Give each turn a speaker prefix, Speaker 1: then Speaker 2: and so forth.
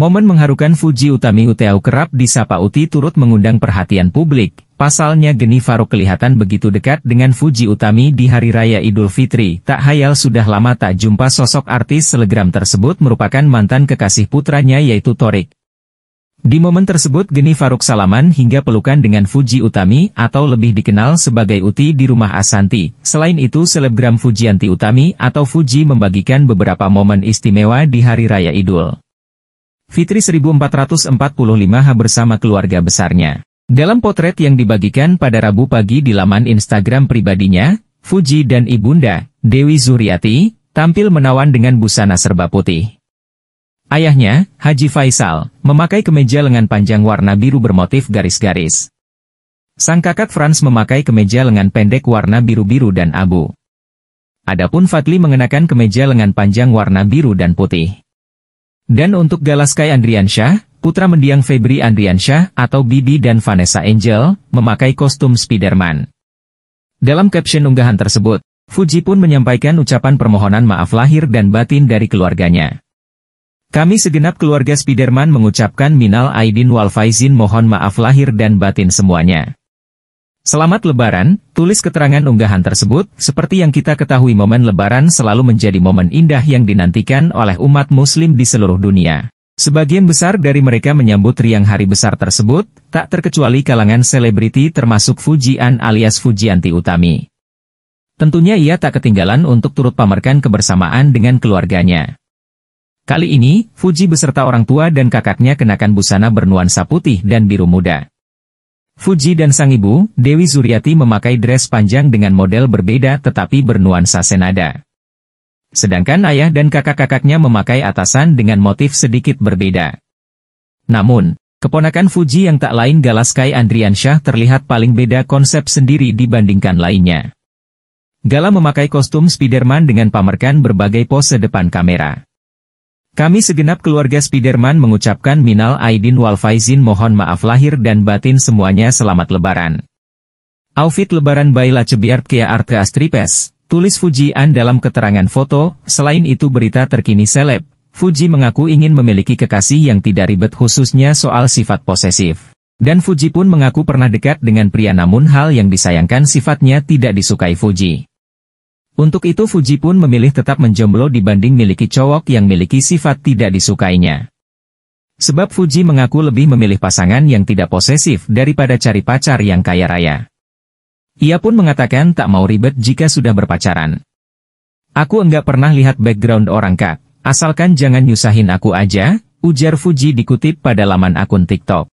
Speaker 1: Momen mengharukan Fuji Utami Uteo kerap disapa Uti turut mengundang perhatian publik. Pasalnya Geni Faro kelihatan begitu dekat dengan Fuji Utami di Hari Raya Idul Fitri. Tak hayal sudah lama tak jumpa sosok artis selegram tersebut merupakan mantan kekasih putranya yaitu Torik. Di momen tersebut Geni Faruk salaman hingga pelukan dengan Fuji Utami atau lebih dikenal sebagai Uti di rumah Asanti. Selain itu selebgram Fujianti Utami atau Fuji membagikan beberapa momen istimewa di Hari Raya Idul. Fitri 1445 H bersama keluarga besarnya. Dalam potret yang dibagikan pada Rabu pagi di laman Instagram pribadinya, Fuji dan Ibunda, Dewi Zuriati, tampil menawan dengan busana serba putih. Ayahnya, Haji Faisal, memakai kemeja lengan panjang warna biru bermotif garis-garis. Sang kakak Franz memakai kemeja lengan pendek warna biru-biru dan abu. Adapun Fadli mengenakan kemeja lengan panjang warna biru dan putih. Dan untuk Galaskai Andriansyah, putra mendiang Febri Andriansyah atau Bibi dan Vanessa Angel, memakai kostum Spiderman. Dalam caption unggahan tersebut, Fuji pun menyampaikan ucapan permohonan maaf lahir dan batin dari keluarganya. Kami segenap keluarga Spiderman mengucapkan minal aidin wal faizin mohon maaf lahir dan batin semuanya. Selamat Lebaran, tulis keterangan unggahan tersebut, seperti yang kita ketahui momen Lebaran selalu menjadi momen indah yang dinantikan oleh umat muslim di seluruh dunia. Sebagian besar dari mereka menyambut riang hari besar tersebut, tak terkecuali kalangan selebriti termasuk Fujian alias Fujianti Utami. Tentunya ia tak ketinggalan untuk turut pamerkan kebersamaan dengan keluarganya. Kali ini, Fuji beserta orang tua dan kakaknya kenakan busana bernuansa putih dan biru muda. Fuji dan sang ibu, Dewi Zuriati memakai dress panjang dengan model berbeda tetapi bernuansa senada. Sedangkan ayah dan kakak-kakaknya memakai atasan dengan motif sedikit berbeda. Namun, keponakan Fuji yang tak lain Galas Galaskai Andriansyah terlihat paling beda konsep sendiri dibandingkan lainnya. Gala memakai kostum Spiderman dengan pamerkan berbagai pose depan kamera. Kami segenap keluarga Spiderman mengucapkan minal aidin wal faizin mohon maaf lahir dan batin semuanya selamat lebaran. Outfit lebaran Baila cebiar Kia Arte Astripes, tulis Fuji An dalam keterangan foto, selain itu berita terkini seleb, Fuji mengaku ingin memiliki kekasih yang tidak ribet khususnya soal sifat posesif. Dan Fuji pun mengaku pernah dekat dengan pria namun hal yang disayangkan sifatnya tidak disukai Fuji. Untuk itu Fuji pun memilih tetap menjomblo dibanding miliki cowok yang miliki sifat tidak disukainya. Sebab Fuji mengaku lebih memilih pasangan yang tidak posesif daripada cari pacar yang kaya raya. Ia pun mengatakan tak mau ribet jika sudah berpacaran. Aku enggak pernah lihat background orang kak, asalkan jangan nyusahin aku aja, ujar Fuji dikutip pada laman akun TikTok.